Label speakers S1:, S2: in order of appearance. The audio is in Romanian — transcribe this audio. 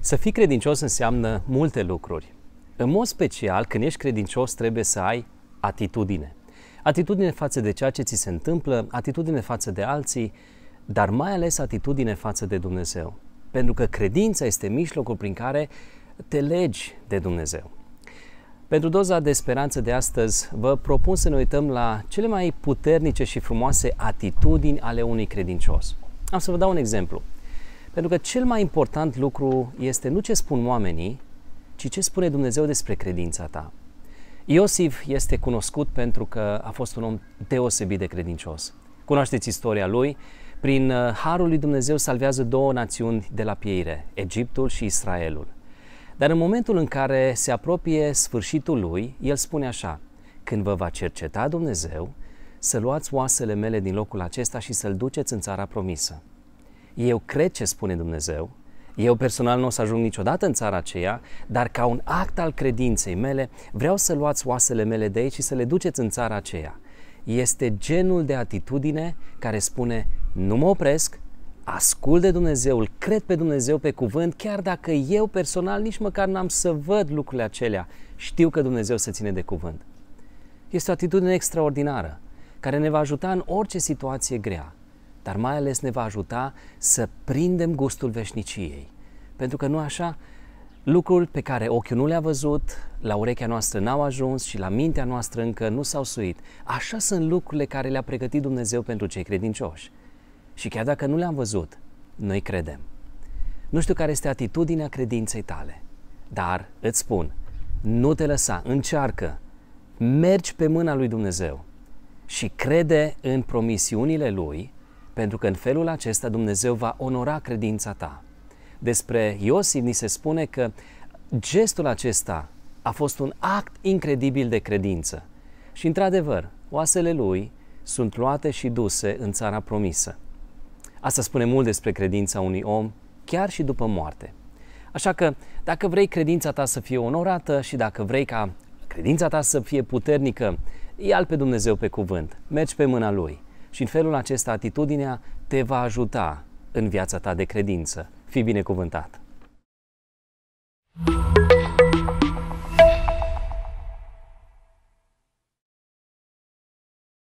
S1: Să fii credincios înseamnă multe lucruri. În mod special, când ești credincios, trebuie să ai atitudine. Atitudine față de ceea ce ți se întâmplă, atitudine față de alții, dar mai ales atitudine față de Dumnezeu. Pentru că credința este mijlocul prin care te legi de Dumnezeu. Pentru doza de speranță de astăzi, vă propun să ne uităm la cele mai puternice și frumoase atitudini ale unui credincios. Am să vă dau un exemplu. Pentru că cel mai important lucru este nu ce spun oamenii, ci ce spune Dumnezeu despre credința ta. Iosif este cunoscut pentru că a fost un om deosebit de credincios. Cunoașteți istoria lui. Prin uh, harul lui Dumnezeu salvează două națiuni de la pieire, Egiptul și Israelul. Dar în momentul în care se apropie sfârșitul lui, el spune așa, când vă va cerceta Dumnezeu, să luați oasele mele din locul acesta și să-l duceți în țara promisă. Eu cred ce spune Dumnezeu, eu personal nu o să ajung niciodată în țara aceea, dar ca un act al credinței mele, vreau să luați oasele mele de aici și să le duceți în țara aceea. Este genul de atitudine care spune, nu mă opresc, ascult de Dumnezeu, îl cred pe Dumnezeu pe cuvânt, chiar dacă eu personal nici măcar n-am să văd lucrurile acelea, știu că Dumnezeu se ține de cuvânt. Este o atitudine extraordinară care ne va ajuta în orice situație grea, dar mai ales ne va ajuta să prindem gustul veșniciei. Pentru că nu așa, lucruri pe care ochiul nu le-a văzut, la urechea noastră n-au ajuns și la mintea noastră încă nu s-au suit. Așa sunt lucrurile care le-a pregătit Dumnezeu pentru cei credincioși. Și chiar dacă nu le-am văzut, noi credem. Nu știu care este atitudinea credinței tale, dar îți spun, nu te lăsa, încearcă, mergi pe mâna lui Dumnezeu și crede în promisiunile lui, pentru că în felul acesta Dumnezeu va onora credința ta. Despre Iosif ni se spune că gestul acesta a fost un act incredibil de credință. Și într-adevăr, oasele lui sunt luate și duse în țara promisă. Asta spune mult despre credința unui om, chiar și după moarte. Așa că, dacă vrei credința ta să fie onorată și dacă vrei ca credința ta să fie puternică, ia pe Dumnezeu pe cuvânt, mergi pe mâna Lui și în felul acesta atitudinea te va ajuta în viața ta de credință. Fii binecuvântat!